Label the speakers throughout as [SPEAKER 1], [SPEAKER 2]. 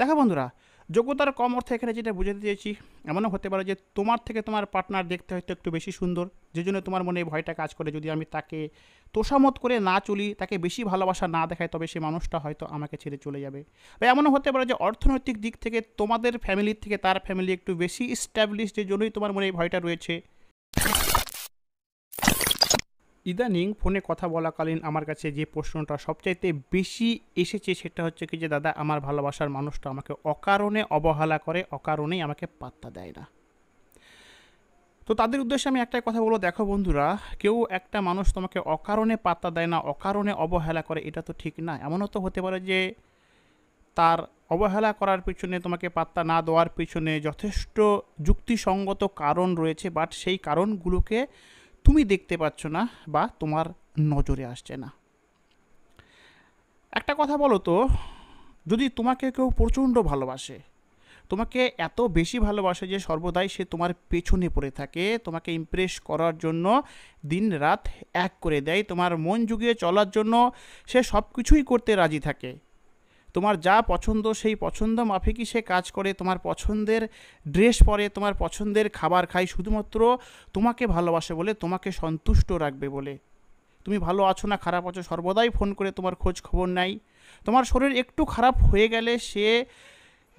[SPEAKER 1] দেখো বন্ধুরা যোগ্যতার কম অর্থে এখানে যেটা বুঝাতে চেয়েছি এমনও হতে পারে যে তোমার থেকে তোমার পার্টনার দেখতে হয়তো একটু বেশি সুন্দর যে জন্য তোমার মনে ভয়টা কাজ করে যদি আমি তাকে তোষামত করে না চলি তাকে বেশি ভালোবাসা না দেখায় তবে সে মানুষটা হয়তো আমাকে ছেড়ে চলে যাবে বা এমনও হতে পারে যে অর্থনৈতিক দিক থেকে তোমাদের ফ্যামিলির থেকে তার ফ্যামিলি একটু বেশি স্ট্যাবলিশ যে জন্যই তোমার মনে এই ভয়টা রয়েছে ইদানিং ফোনে কথা বলাকালীন আমার কাছে যে প্রশ্নটা সবচাইতে বেশি এসেছে সেটা হচ্ছে কি যে দাদা আমার ভালোবাসার মানুষটা আমাকে অকারণে অবহেলা করে অকারণেই আমাকে পাত্তা দেয় না তো তাদের উদ্দেশ্যে আমি একটাই কথা বলবো দেখো বন্ধুরা কেউ একটা মানুষ তোমাকে অকারণে পাত্তা দেয় না অকারণে অবহেলা করে এটা তো ঠিক না এমনও তো হতে পারে যে তার অবহেলা করার পিছনে তোমাকে পাত্তা না দেওয়ার পিছনে যথেষ্ট যুক্তিসঙ্গত কারণ রয়েছে বাট সেই কারণগুলোকে তুমি দেখতে পাচ্ছ না বা তোমার নজরে আসছে না একটা কথা বলো তো যদি তোমাকে কেউ প্রচণ্ড ভালোবাসে তোমাকে এত বেশি ভালোবাসে যে সর্বদাই সে তোমার পেছনে পড়ে থাকে তোমাকে ইমপ্রেস করার জন্য দিন রাত এক করে দেয় তোমার মন যুগিয়ে চলার জন্য সে সব কিছুই করতে রাজি থাকে তোমার যা পছন্দ সেই পছন্দ মাফিকই সে কাজ করে তোমার পছন্দের ড্রেস পরে তোমার পছন্দের খাবার খায় শুধুমাত্র তোমাকে ভালোবাসে বলে তোমাকে সন্তুষ্ট রাখবে বলে তুমি ভালো আছো না খারাপ আছো সর্বদাই ফোন করে তোমার খোঁজ খবর নাই তোমার শরীর একটু খারাপ হয়ে গেলে সে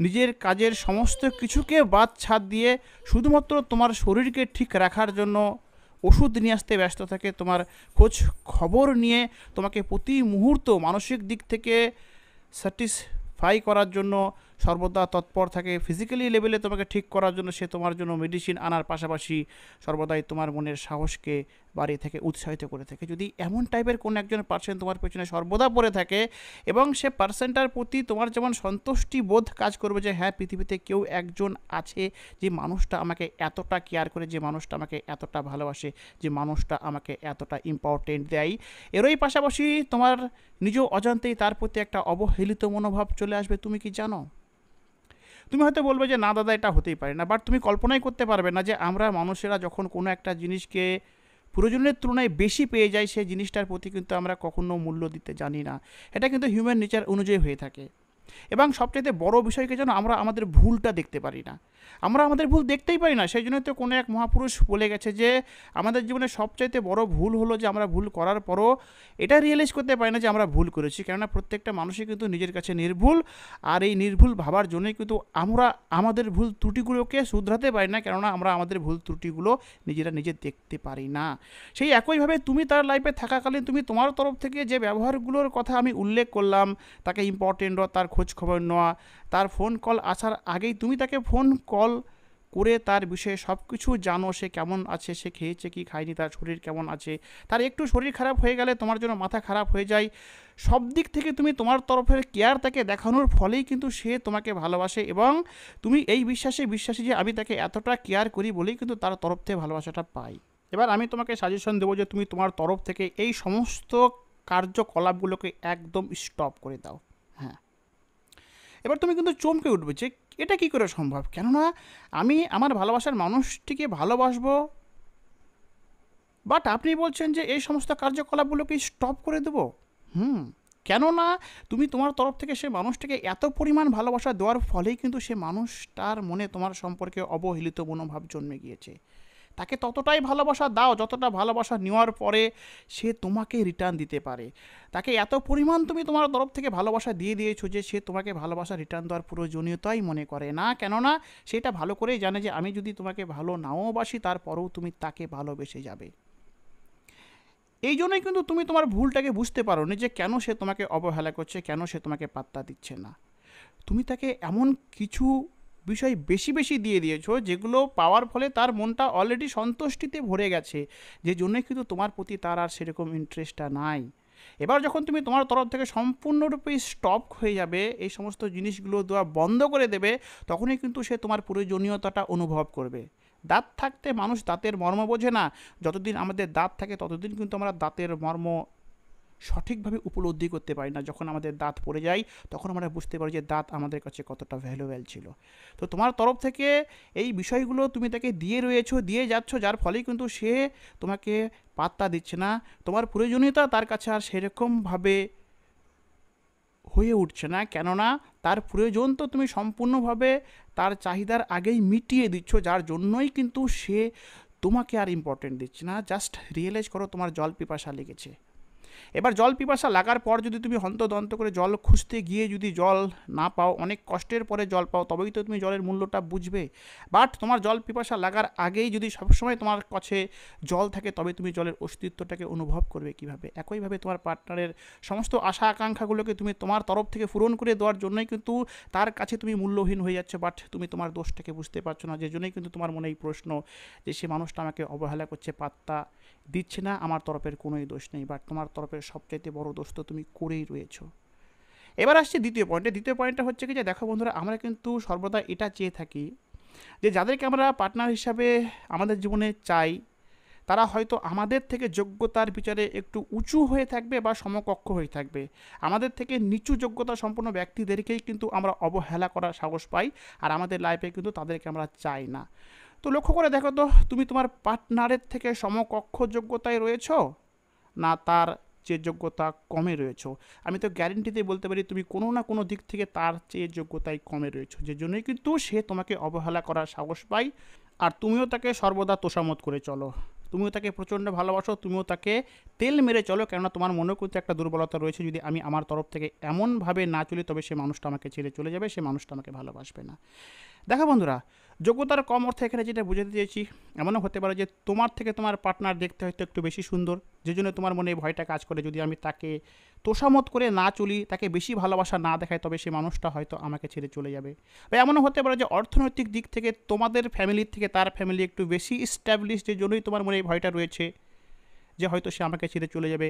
[SPEAKER 1] নিজের কাজের সমস্ত কিছুকে বাদ ছাদ দিয়ে শুধুমাত্র তোমার শরীরকে ঠিক রাখার জন্য ওষুধ নিয়ে আসতে ব্যস্ত থাকে তোমার খোঁজ খবর নিয়ে তোমাকে প্রতি মুহূর্ত মানসিক দিক থেকে স্যাটিসফাই করার জন্য সর্বদা তৎপর থাকে ফিজিক্যালি লেভেলে তোমাকে ঠিক করার জন্য সে তোমার জন্য মেডিসিন আনার পাশাপাশি সর্বদাই তোমার মনের সাহসকে বাড়িয়ে থেকে উৎসাহিত করে থাকে যদি এমন টাইপের কোনো একজন পার্সেন্ট তোমার পেছনে সর্বদা পড়ে থাকে এবং সে পার্সেন্টটার প্রতি তোমার যেমন সন্তুষ্টি বোধ কাজ করবে যে হ্যাঁ পৃথিবীতে কেউ একজন আছে যে মানুষটা আমাকে এতটা কেয়ার করে যে মানুষটা আমাকে এতটা ভালোবাসে যে মানুষটা আমাকে এতটা ইম্পর্টেন্ট দেয় এরই পাশাপাশি তোমার নিজ অজান্তেই তার প্রতি একটা অবহেলিত মনোভাব চলে আসবে তুমি কি জানো তুমি হয়তো বলবে যে না দাদা এটা হতেই পারে না বাট তুমি কল্পনাই করতে পারবে না যে আমরা মানুষেরা যখন কোনো একটা জিনিসকে প্রয়োজনের তুলনায় বেশি পেয়ে যায় সেই জিনিসটার প্রতি কিন্তু আমরা কখনো মূল্য দিতে জানি না এটা কিন্তু হিউম্যান নেচার অনুযায়ী হয়ে থাকে এবং সবচেয়ে বড় বিষয়কে যেন আমরা আমাদের ভুলটা দেখতে পারি না আমরা আমাদের ভুল দেখতেই পারি না সেই জন্য তো কোনো এক মহাপুরুষ বলে গেছে যে আমাদের জীবনে সবচাইতে বড় ভুল হলো যে আমরা ভুল করার পরও এটা রিয়েলাইজ করতে পারি না যে আমরা ভুল করেছি কেননা প্রত্যেকটা মানুষই কিন্তু নিজের কাছে নির্ভুল আর এই নির্ভুল ভাবার জন্যই কিন্তু আমরা আমাদের ভুল ত্রুটিগুলোকে শুধরাতে পারি না কেননা আমরা আমাদের ভুল ত্রুটিগুলো নিজেরা নিজে দেখতে পারি না সেই একইভাবে তুমি তার লাইফে থাকাকালীন তুমি তোমার তরফ থেকে যে ব্যবহারগুলোর কথা আমি উল্লেখ করলাম তাকে ইম্পর্টেন্ট তার খোঁজ খবর নেওয়া তার ফোন কল আসার আগেই তুমি তাকে ফোন কল করে তার বিষয়ে সব কিছু জানো সে কেমন আছে সে খেয়েছে কি খায়নি তার শরীর কেমন আছে তার একটু শরীর খারাপ হয়ে গেলে তোমার জন্য মাথা খারাপ হয়ে যায় সব দিক থেকে তুমি তোমার তরফের কেয়ার তাকে দেখানোর ফলেই কিন্তু সে তোমাকে ভালোবাসে এবং তুমি এই বিশ্বাসে বিশ্বাসী যে আমি তাকে এতটা কেয়ার করি বলেই কিন্তু তার তরফ থেকে ভালোবাসাটা পাই এবার আমি তোমাকে সাজেশন দেবো যে তুমি তোমার তরফ থেকে এই সমস্ত কার্যকলাপগুলোকে একদম স্টপ করে দাও হ্যাঁ এবার তুমি কিন্তু চমকে উঠবে যে এটা কি করে সম্ভব কেননা আমি আমার ভালোবাসার মানুষটিকে ভালোবাসবো বাট আপনি বলছেন যে এই সমস্ত কার্যকলাপগুলোকে স্টপ করে দেবো হুম কেননা তুমি তোমার তরফ থেকে সে মানুষটাকে এত পরিমাণ ভালোবাসা দেওয়ার ফলেই কিন্তু সে মানুষ তার মনে তোমার সম্পর্কে অবহেলিত মনোভাব জন্মে গিয়েছে তাকে ততটাই ভালোবাসা দাও যতটা ভালোবাসা নেওয়ার পরে সে তোমাকে রিটার্ন দিতে পারে তাকে এত পরিমাণ তুমি তোমার তরফ থেকে ভালোবাসা দিয়ে দিয়েছো যে সে তোমাকে ভালোবাসা রিটার্ন দেওয়ার প্রয়োজনীয়তাই মনে করে না কেননা সেটা ভালো করেই জানে যে আমি যদি তোমাকে ভালো নাও বাসি তারপরেও তুমি তাকে ভালোবেসে যাবে এই জন্যই কিন্তু তুমি তোমার ভুলটাকে বুঝতে পারো যে কেন সে তোমাকে অবহেলা করছে কেন সে তোমাকে পাত্তা দিচ্ছে না তুমি তাকে এমন কিছু বিষয় বেশি বেশি দিয়ে দিয়েছো যেগুলো পাওয়ার ফলে তার মনটা অলরেডি সন্তুষ্টিতে ভরে গেছে যে জন্যে কিন্তু তোমার প্রতি তার আর সেরকম ইন্টারেস্টটা নাই এবার যখন তুমি তোমার তরফ থেকে সম্পূর্ণরূপে স্টপ হয়ে যাবে এই সমস্ত জিনিসগুলো দেওয়া বন্ধ করে দেবে তখনই কিন্তু সে তোমার প্রয়োজনীয়তাটা অনুভব করবে দাঁত থাকতে মানুষ দাঁতের মর্ম বোঝে না যতদিন আমাদের দাঁত থাকে ততদিন কিন্তু আমরা দাঁতের মর্ম সঠিকভাবে উপলব্ধি করতে পারি না যখন আমাদের দাঁত পড়ে যায় তখন আমরা বুঝতে পারি যে দাঁত আমাদের কাছে কতটা ভ্যালুয়েল ছিল তো তোমার তরফ থেকে এই বিষয়গুলো তুমি তাকে দিয়ে রয়েছো দিয়ে যাচ্ছ যার ফলে কিন্তু সে তোমাকে পাত্তা দিচ্ছে না তোমার প্রয়োজনীয়তা তার কাছে আর সেরকমভাবে হয়ে উঠছে না কেননা তার প্রয়োজন তো তুমি সম্পূর্ণভাবে তার চাহিদার আগেই মিটিয়ে দিচ্ছ যার জন্যই কিন্তু সে তোমাকে আর ইম্পর্টেন্ট দিচ্ছে না জাস্ট রিয়েলাইজ করো তোমার জল পিপাসা লেগেছে এবার জল পিপাসা লাগার পর যদি তুমি হন্তদন্ত করে জল খুঁজতে গিয়ে যদি জল না পাও অনেক কষ্টের পরে জল পাও তবেই তো তুমি জলের মূল্যটা বুঝবে বাট তোমার জল পিপাসা লাগার আগেই যদি সবসময় তোমার কাছে জল থাকে তবে তুমি জলের অস্তিত্বটাকে অনুভব করবে কিভাবে একইভাবে তোমার পার্টনারের সমস্ত আশা আকাঙ্ক্ষাগুলোকে তুমি তোমার তরফ থেকে পূরণ করে দেওয়ার জন্যই কিন্তু তার কাছে তুমি মূল্যহীন হয়ে যাচ্ছে বাট তুমি তোমার দোষটাকে বুঝতে পারছো না যে জন্যই কিন্তু তোমার মনে এই প্রশ্ন যে সে মানুষটা আমাকে অবহেলা করছে পাত্তা দিচ্ছে না আমার তরফের কোনোই দোষ নেই বাট তোমার তরফ তরফের সবচাইতে বড় দোষ তো তুমি করেই রয়েছো এবার আসছে দ্বিতীয় পয়েন্টে দ্বিতীয় পয়েন্টটা হচ্ছে কি যে দেখো বন্ধুরা আমরা কিন্তু সর্বদা এটা চেয়ে থাকি যে যাদেরকে আমরা পার্টনার হিসাবে আমাদের জীবনে চাই তারা হয়তো আমাদের থেকে যোগ্যতার বিচারে একটু উঁচু হয়ে থাকবে বা সমকক্ষ হয়ে থাকবে আমাদের থেকে নিচু যোগ্যতা সম্পন্ন ব্যক্তিদেরকেই কিন্তু আমরা অবহেলা করার সাহস পাই আর আমাদের লাইফে কিন্তু তাদেরকে আমরা চাই না তো লক্ষ্য করে দেখো তো তুমি তোমার পার্টনারের থেকে সমকক্ষ যোগ্যতায় রয়েছ না তার চেয়ে যোগ্যতা কমে রয়েছে আমি তো গ্যারেন্টিতে বলতে পারি তুমি কোনো না কোনো দিক থেকে তার চেয়ে যোগ্যতাই কমে রয়েছে যে জন্যই কিন্তু সে তোমাকে অবহেলা করার সাহস পায় আর তুমিও তাকে সর্বদা তোষামত করে চলো তুমিও তাকে প্রচণ্ড ভালোবাসো তুমিও তাকে তেল মেরে চলো কেননা তোমার মনে কিন্তু একটা দুর্বলতা রয়েছে যদি আমি আমার তরফ থেকে এমনভাবে না চলি তবে সে মানুষটা আমাকে ছেড়ে চলে যাবে সে মানুষটা আমাকে ভালোবাসবে না দেখো বন্ধুরা যোগ্যতার কম অর্থে এখানে যেটা বুঝাতে চেয়েছি এমনও হতে পারে যে তোমার থেকে তোমার পার্টনার দেখতে হয়তো একটু বেশি সুন্দর যে জন্য তোমার মনে ভয়টা কাজ করে যদি আমি তাকে তোষামত করে না চলি তাকে বেশি ভালোবাসা না দেখায় তবে সে মানুষটা হয়তো আমাকে ছেড়ে চলে যাবে বা এমনও হতে পারে যে অর্থনৈতিক দিক থেকে তোমাদের ফ্যামিলির থেকে তার ফ্যামিলি একটু বেশি স্ট্যাবলিশ যে জন্যই তোমার মনে এই ভয়টা রয়েছে যে হয়তো সে আমাকে ছেড়ে চলে যাবে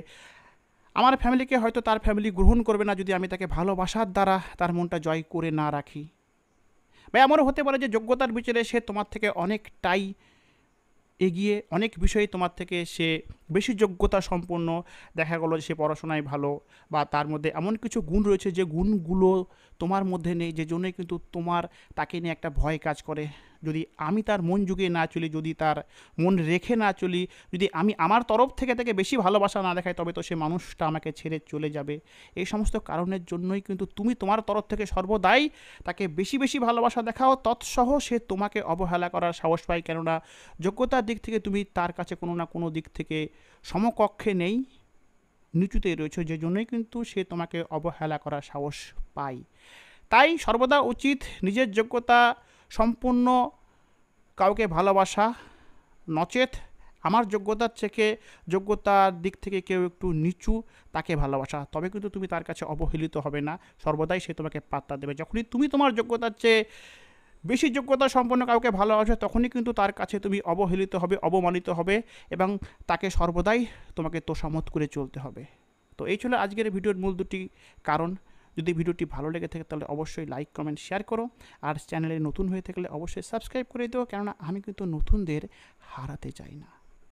[SPEAKER 1] আমার ফ্যামিলিকে হয়তো তার ফ্যামিলি গ্রহণ করবে না যদি আমি তাকে ভালোবাসার দ্বারা তার মনটা জয় করে না রাখি বা এমনও হতে পারে যে যোগ্যতার বিচারে সে তোমার থেকে অনেকটাই এগিয়ে অনেক বিষয়ে তোমার থেকে সে বেশি যোগ্যতা সম্পন্ন দেখা গেলো সে পড়াশোনায় ভালো বা তার মধ্যে এমন কিছু গুণ রয়েছে যে গুণগুলো তোমার মধ্যে নেই যে জন্যই কিন্তু তোমার তাকে নিয়ে একটা ভয় কাজ করে যদি আমি তার মন যুগে না চলি যদি তার মন রেখে না চলি যদি আমি আমার তরফ থেকে তাকে বেশি ভালোবাসা না দেখাই তবে তো সে মানুষটা আমাকে ছেড়ে চলে যাবে এই সমস্ত কারণের জন্যই কিন্তু তুমি তোমার তরফ থেকে সর্বদাই তাকে বেশি বেশি ভালোবাসা দেখাও তৎসহ সে তোমাকে অবহেলা করার সাহস পায় কেননা যোগ্যতার দিক থেকে তুমি তার কাছে কোনো না কোনো দিক থেকে সমকক্ষে নেই নিচুতে রয়েছে যে জন্যই কিন্তু সে তোমাকে অবহেলা করার সাহস পায় তাই সর্বদা উচিত নিজের যোগ্যতা সম্পূর্ণ কাউকে ভালোবাসা নচেত আমার যোগ্যতার থেকে যোগ্যতার দিক থেকে কেউ একটু নিচু তাকে ভালোবাসা তবে কিন্তু তুমি তার কাছে অবহেলিত হবে না সর্বদাই সে তোমাকে পাত্তা দেবে যখনই তুমি তোমার যোগ্যতার চেয়ে বেশি যোগ্যতা সম্পন্ন কাউকে ভালোবাসো তখনই কিন্তু তার কাছে তুমি অবহেলিত হবে অবমানিত হবে এবং তাকে সর্বদাই তোমাকে তোষামত করে চলতে হবে তো এই ছিল আজকের ভিডিওর মূল দুটি কারণ যদি ভিডিওটি ভালো লেগে থাকে তাহলে অবশ্যই লাইক কমেন্ট শেয়ার করো আর চ্যানেলে নতুন হয়ে থাকলে অবশ্যই সাবস্ক্রাইব করে দিও কেননা আমি কিন্তু নতুনদের হারাতে চাই না